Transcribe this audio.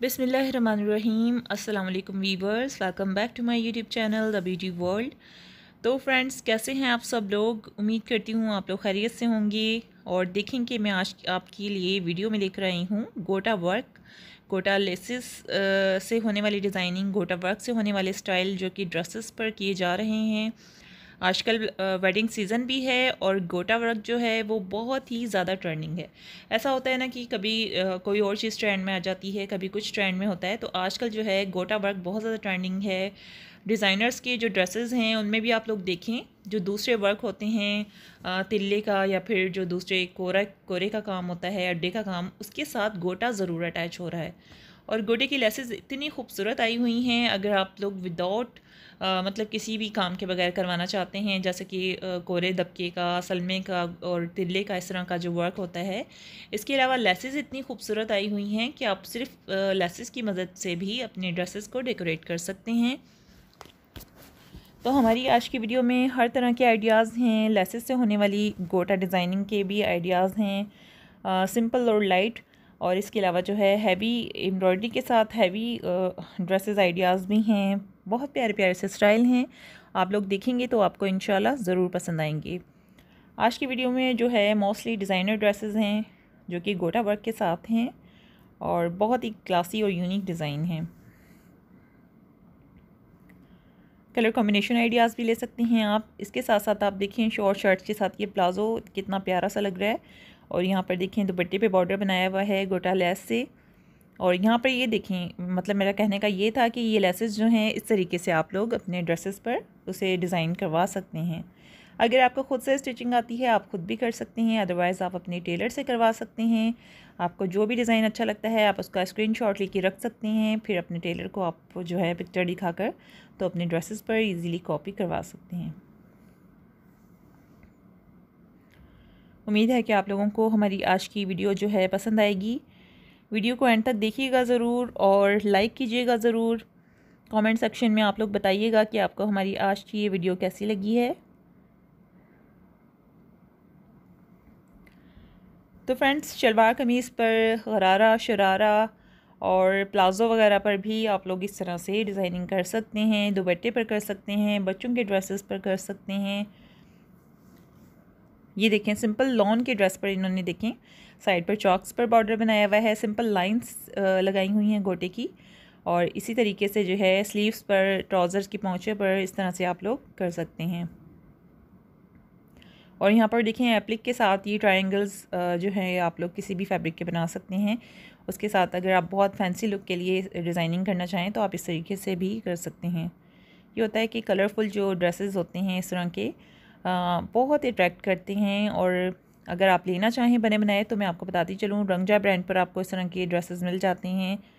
बिसमीम् अल्लाम viewers welcome back to my YouTube channel the beauty world तो friends कैसे हैं आप सब लोग उम्मीद करती हूँ आप लोग खैरियत से होंगे और देखें कि मैं आज आपके लिए वीडियो में लेकर आई हूँ गोटा वर्क गोटा लेसिस से होने वाली डिज़ाइनिंग गोटा वर्क से होने वाले स्टाइल जो कि ड्रेसेस पर किए जा रहे हैं आजकल वेडिंग सीज़न भी है और गोटा वर्क जो है वो बहुत ही ज़्यादा ट्रेंडिंग है ऐसा होता है ना कि कभी कोई और चीज़ ट्रेंड में आ जाती है कभी कुछ ट्रेंड में होता है तो आजकल जो है गोटा वर्क बहुत ज़्यादा ट्रेंडिंग है डिज़ाइनर्स के जो ड्रेसेस हैं उनमें भी आप लोग देखें जो दूसरे वर्क होते हैं तिल्ले का या फिर जो दूसरे कोरा कोरे का काम होता है अड्डे का काम उसके साथ गोटा ज़रूर अटैच हो रहा है और गोटे की लेसेस इतनी खूबसूरत आई हुई हैं अगर आप लोग विदाउट मतलब किसी भी काम के बगैर करवाना चाहते हैं जैसे कि कोरे दबके का सलमे का और तिल्ले का इस तरह का जो वर्क होता है इसके अलावा लेसेस इतनी खूबसूरत आई हुई हैं कि आप सिर्फ लेसेस की मदद से भी अपने ड्रेसेस को डेकोरेट कर सकते हैं तो हमारी आज की वीडियो में हर तरह के आइडियाज़ हैं लेसेस से होने वाली गोटा डिज़ाइनिंग के भी आइडियाज़ हैं सिंपल और लाइट और इसके अलावा जो है हैवी एम्ब्रॉयडरी के साथ हैवी ड्रेसेस आइडियाज़ भी हैं बहुत प्यारे प्यारे से स्टाइल हैं आप लोग देखेंगे तो आपको इन ज़रूर पसंद आएंगे आज की वीडियो में जो है मोस्टली डिज़ाइनर ड्रेसेस हैं जो कि गोटा वर्क के साथ हैं और बहुत ही क्लासी और यूनिक डिज़ाइन हैं कलर कॉम्बिनेशन आइडियाज़ भी ले सकते हैं आप इसके साथ साथ आप देखें शॉर्ट शर्ट्स के साथ ये प्लाज़ो कितना प्यारा सा लग रहा है और यहाँ पर देखें दुपट्टे पे बॉर्डर बनाया हुआ है गोटा लेस से और यहाँ पर ये देखें मतलब मेरा कहने का ये था कि ये लेसेस जो हैं इस तरीके से आप लोग अपने ड्रेसेस पर उसे डिज़ाइन करवा सकते हैं अगर आपको ख़ुद से स्टिचिंग आती है आप ख़ुद भी कर सकते हैं अदरवाइज़ आप अपने टेलर से करवा सकते हैं आपको जो भी डिज़ाइन अच्छा लगता है आप उसका स्क्रीन शॉट लेके रख सकते हैं फिर अपने टेलर को आप जो है पिक्चर दिखाकर तो अपने ड्रेसेस पर इजीली कॉपी करवा सकते हैं उम्मीद है कि आप लोगों को हमारी आज की वीडियो जो है पसंद आएगी वीडियो को एंड तक देखिएगा ज़रूर और लाइक कीजिएगा ज़रूर कमेंट सेक्शन में आप लोग बताइएगा कि आपको हमारी आज की ये वीडियो कैसी लगी है तो फ्रेंड्स शलवार कमीज़ पर गरारा शरारा और प्लाज़ो वगैरह पर भी आप लोग इस तरह से डिज़ाइनिंग कर सकते हैं दुपट्टे पर कर सकते हैं बच्चों के ड्रेसेस पर कर सकते हैं ये देखें सिंपल लॉन के ड्रेस पर इन्होंने देखें साइड पर चॉक्स पर बॉर्डर बनाया हुआ है सिंपल लाइंस लगाई हुई हैं गोटे की और इसी तरीके से जो है स्लीव्स पर ट्राउज़र्स की पहुँचे पर इस तरह से आप लोग कर सकते हैं और यहाँ पर देखें एप्लिक के साथ ये ट्रायंगल्स जो है आप लोग किसी भी फैब्रिक के बना सकते हैं उसके साथ अगर आप बहुत फैंसी लुक के लिए डिज़ाइनिंग करना चाहें तो आप इस तरीके से भी कर सकते हैं ये होता है कि कलरफुल जो ड्रेसेस होते हैं इस तरह के बहुत अट्रैक्ट करते हैं और अगर आप लेना चाहें बने बनाए तो मैं आपको बताती चलूँ रंगजा ब्रांड पर आपको इस तरह के ड्रेसेस मिल जाती हैं